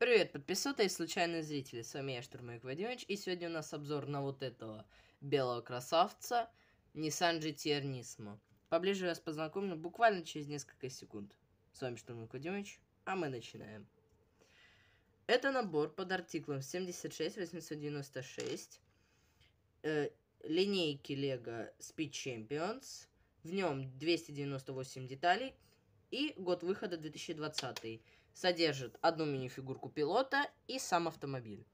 Привет, подписоты и случайные зрители, с вами я, Штурмовик Вадимович, и сегодня у нас обзор на вот этого белого красавца Nissan GT-R Nismo. Поближе я вас познакомлю буквально через несколько секунд. С вами Штурмовик Вадимович, а мы начинаем. Это набор под артиклом 76-896 э, линейки LEGO Speed Champions. В нем 298 деталей и год выхода 2020 содержит одну мини-фигурку пилота и сам автомобиль.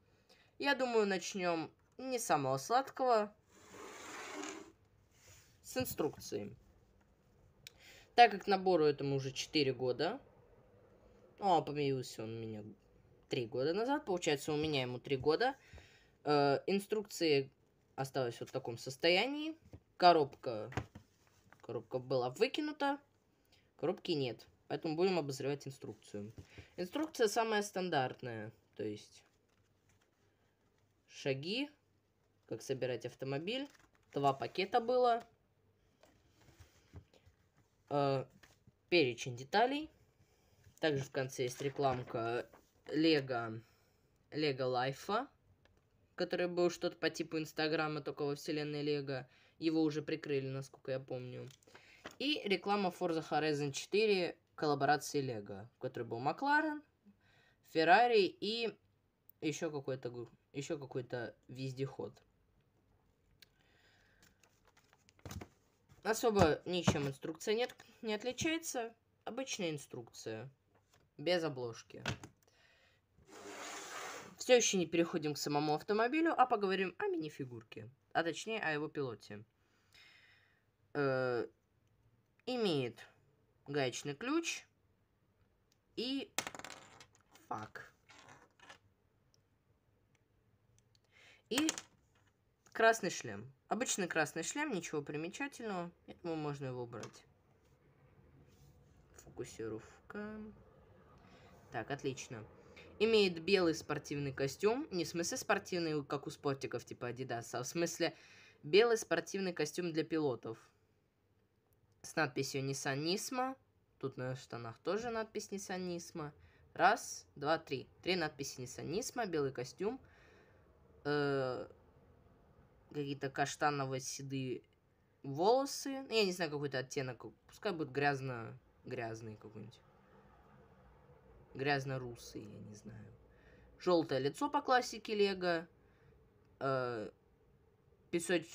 Я думаю, начнем не самого сладкого, с инструкцией. Так как набору этому уже 4 года, о, ну, а появился он у меня 3 года назад, получается, у меня ему 3 года, э, инструкции осталась вот в таком состоянии, коробка, коробка была выкинута, коробки нет. Поэтому будем обозревать инструкцию. Инструкция самая стандартная. То есть шаги, как собирать автомобиль. Два пакета было. Э, перечень деталей. Также в конце есть рекламка Лего, Лего Лайфа, который был что-то по типу Инстаграма, только во вселенной Лего. Его уже прикрыли, насколько я помню. И реклама Forza Horizon 4 коллаборации Лего, в которой был Макларен, Феррари и еще какой-то еще какой-то вездеход. Особо ничем инструкция нет, не отличается. Обычная инструкция. Без обложки. Все еще не переходим к самому автомобилю, а поговорим о мини-фигурке. А точнее, о его пилоте. Э, имеет гаечный ключ и фак. И красный шлем. Обычный красный шлем, ничего примечательного. Я думаю, можно его убрать. Фокусировка. Так, отлично. Имеет белый спортивный костюм. Не в смысле спортивный, как у спортиков типа Adidas, а в смысле белый спортивный костюм для пилотов с надписью Nissan Nismo. Тут на штанах тоже надпись Nissan Nismo. Раз, два, три. Три надписи Nissan Nismo, белый костюм. Э, какие-то каштановые седые волосы. Ну, я не знаю, какой-то оттенок. Пускай будет грязно... Грязный какой-нибудь. Грязно-русый, я не знаю. Желтое лицо по классике Лего. Э, песоч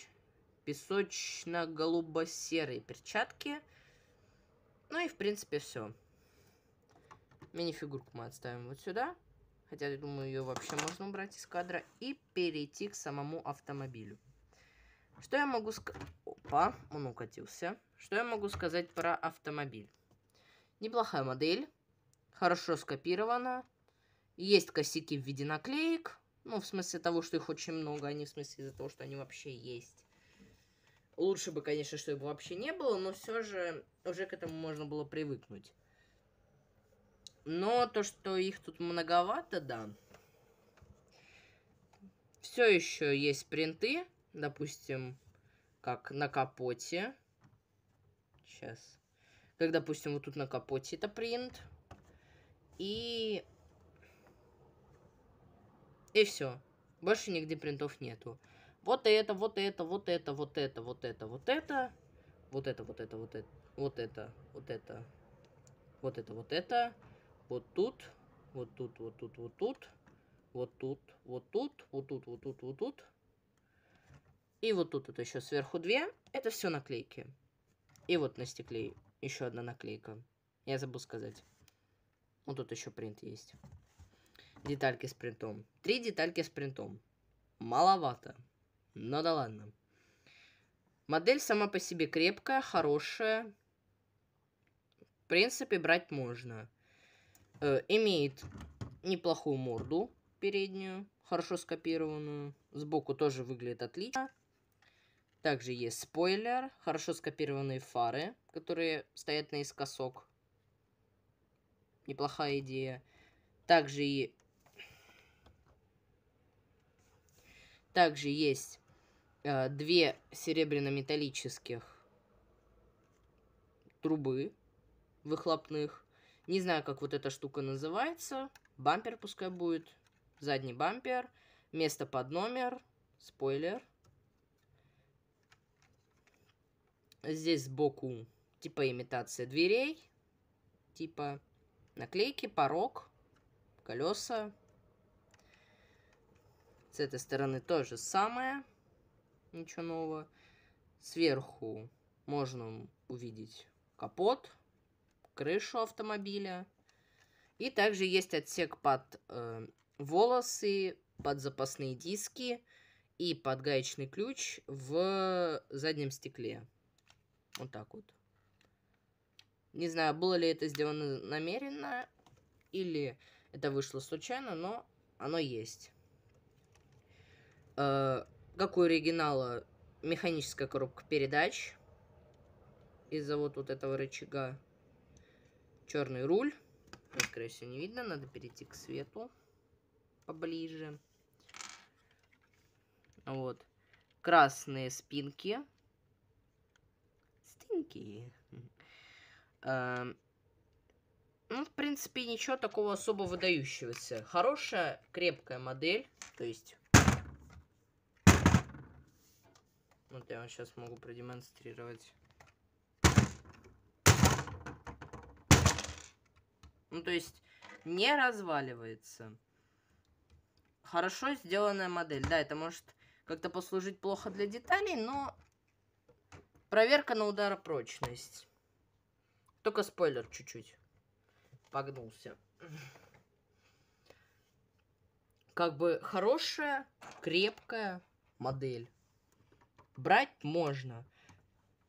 песочно-голубо-серые перчатки. Ну и, в принципе, все. Мини-фигурку мы отставим вот сюда. Хотя, я думаю, ее вообще можно убрать из кадра. И перейти к самому автомобилю. Что я могу сказать... Опа, он укатился. Что я могу сказать про автомобиль? Неплохая модель. Хорошо скопирована. Есть косяки в виде наклеек. Ну, в смысле того, что их очень много, а не в смысле из-за того, что они вообще есть. Лучше бы, конечно, что его вообще не было, но все же уже к этому можно было привыкнуть. Но то, что их тут многовато, да. Все еще есть принты, допустим, как на капоте. Сейчас. Как, допустим, вот тут на капоте это принт. И... И все. Больше нигде принтов нету. Вот это, вот это, вот это, вот это, вот это, вот это. Вот это, вот это, вот это, вот это, вот это. Вот это, вот это. Вот тут. Вот тут, вот тут, вот тут. Вот тут, вот тут, вот тут, вот тут, вот тут. И вот тут это еще сверху две. Это все наклейки. И вот на стекле еще одна наклейка. Я забыл сказать. Вот тут еще принт есть. Детальки с принтом. Три детальки с принтом. Маловато. Но ну да ладно. Модель сама по себе крепкая, хорошая. В принципе, брать можно. Э, имеет неплохую морду переднюю, хорошо скопированную. Сбоку тоже выглядит отлично. Также есть спойлер, хорошо скопированные фары, которые стоят наискосок. Неплохая идея. Также и... Также есть Э, две серебряно-металлических трубы выхлопных. Не знаю, как вот эта штука называется. Бампер пускай будет. Задний бампер. Место под номер. Спойлер. Здесь сбоку типа имитация дверей. Типа наклейки, порог, колеса. С этой стороны то же самое ничего нового. Сверху можно увидеть капот, крышу автомобиля. И также есть отсек под э, волосы, под запасные диски и под гаечный ключ в заднем стекле. Вот так вот. Не знаю, было ли это сделано намеренно или это вышло случайно, но оно есть. Э, как у оригинала, механическая коробка передач из-за вот, вот этого рычага. Черный руль. Ну, скорее всего, не видно. Надо перейти к свету поближе. Вот. Красные спинки. спинки, эм, Ну, в принципе, ничего такого особо выдающегося. Хорошая, крепкая модель. То есть Вот я вам сейчас могу продемонстрировать. Ну, то есть, не разваливается. Хорошо сделанная модель. Да, это может как-то послужить плохо для деталей, но проверка на ударопрочность. Только спойлер чуть-чуть погнулся. Как бы хорошая, крепкая модель брать можно.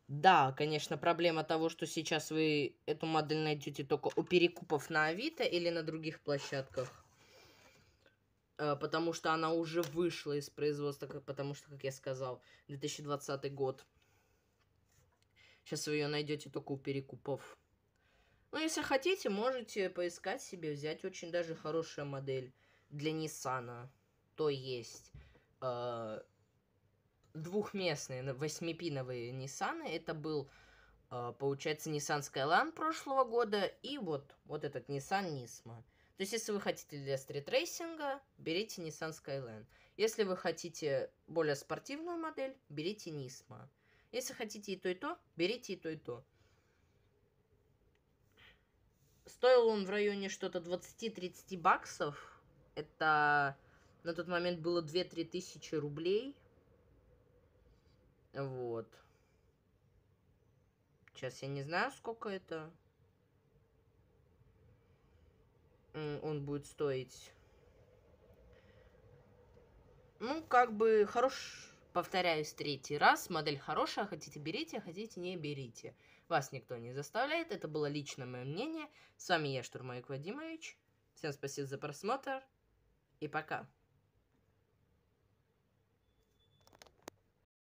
Да, конечно, проблема того, что сейчас вы эту модель найдете только у перекупов на Авито или на других площадках. Э, потому что она уже вышла из производства, потому что, как я сказал, 2020 год. Сейчас вы ее найдете только у перекупов. Но ну, если хотите, можете поискать себе, взять очень даже хорошая модель для Ниссана. То есть, э, двухместные, восьмипиновые Ниссаны. Это был, а, получается, Nissan Skyline прошлого года и вот, вот этот Nissan Nismo. То есть, если вы хотите для стритрейсинга, берите Nissan Skyline. Если вы хотите более спортивную модель, берите Nismo. Если хотите и то, и то, берите и то, и то. Стоил он в районе что-то 20-30 баксов. Это на тот момент было 2-3 тысячи рублей. Вот. Сейчас я не знаю, сколько это. Он будет стоить. Ну, как бы, хорош... Повторяюсь третий раз. Модель хорошая. Хотите, берите. А хотите, не берите. Вас никто не заставляет. Это было личное мое мнение. С вами я, Штурмовик Вадимович. Всем спасибо за просмотр. И пока.